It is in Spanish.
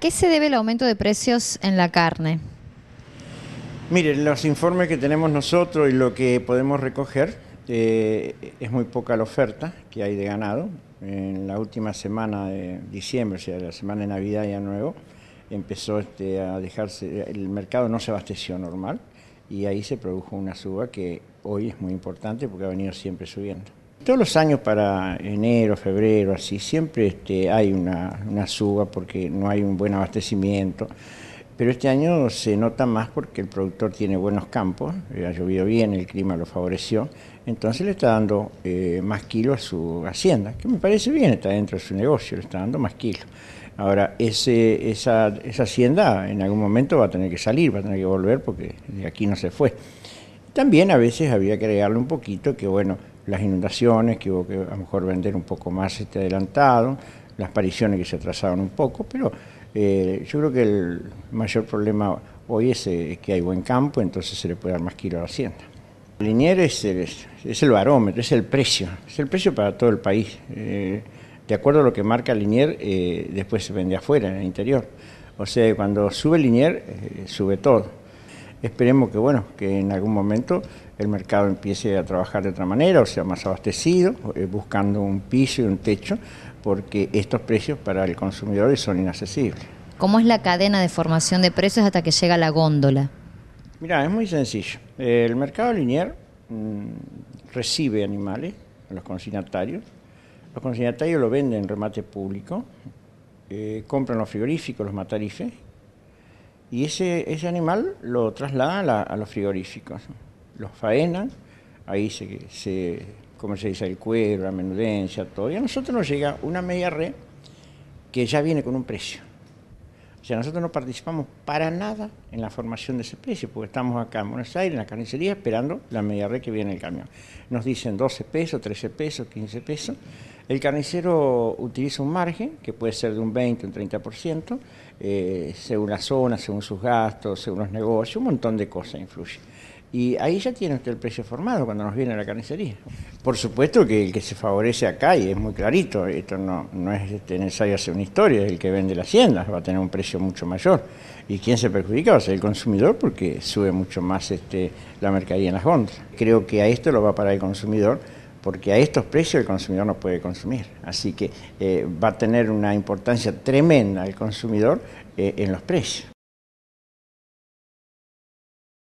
qué se debe el aumento de precios en la carne? Miren, los informes que tenemos nosotros y lo que podemos recoger, eh, es muy poca la oferta que hay de ganado. En la última semana de diciembre, o sea, la semana de Navidad y Año Nuevo, empezó este, a dejarse, el mercado no se abasteció normal y ahí se produjo una suba que hoy es muy importante porque ha venido siempre subiendo. Todos los años para enero, febrero, así, siempre este, hay una, una, suba porque no hay un buen abastecimiento, pero este año se nota más porque el productor tiene buenos campos, ha llovido bien, el clima lo favoreció, entonces le está dando eh, más kilo a su hacienda, que me parece bien, está dentro de su negocio, le está dando más kilos. Ahora, ese, esa, esa hacienda en algún momento va a tener que salir, va a tener que volver porque de aquí no se fue. También a veces había que agregarle un poquito que, bueno, las inundaciones, que hubo que a lo mejor vender un poco más este adelantado, las apariciones que se atrasaron un poco, pero eh, yo creo que el mayor problema hoy eh, es que hay buen campo, entonces se le puede dar más kilo a la hacienda. linier es el, es el barómetro, es el precio, es el precio para todo el país. Eh, de acuerdo a lo que marca linier después se vende afuera, en el interior. O sea, cuando sube linier sube todo. Esperemos que, bueno, que en algún momento el mercado empiece a trabajar de otra manera, o sea, más abastecido, eh, buscando un piso y un techo, porque estos precios para el consumidor son inaccesibles. ¿Cómo es la cadena de formación de precios hasta que llega la góndola? Mira, es muy sencillo. El mercado lineal mm, recibe animales, los consignatarios. Los consignatarios lo venden en remate público, eh, compran los frigoríficos, los matarifes y ese, ese animal lo trasladan a, los frigoríficos, los faenan, ahí se, se, como se dice, el cuero, la menudencia, todo. Y a nosotros nos llega una media red que ya viene con un precio. O sea, nosotros no participamos para nada en la formación de ese precio, porque estamos acá en Buenos Aires, en la carnicería, esperando la media red que viene el camión. Nos dicen 12 pesos, 13 pesos, 15 pesos. El carnicero utiliza un margen, que puede ser de un 20, un 30%, eh, según la zona, según sus gastos, según los negocios, un montón de cosas influyen. Y ahí ya tiene usted el precio formado cuando nos viene a la carnicería. Por supuesto que el que se favorece acá, y es muy clarito, esto no, no es necesario este, hacer una historia, es el que vende las hacienda, va a tener un precio mucho mayor. ¿Y quién se perjudica? Va a ser el consumidor porque sube mucho más este, la mercadería en las gondas. Creo que a esto lo va a parar el consumidor porque a estos precios el consumidor no puede consumir. Así que eh, va a tener una importancia tremenda el consumidor eh, en los precios.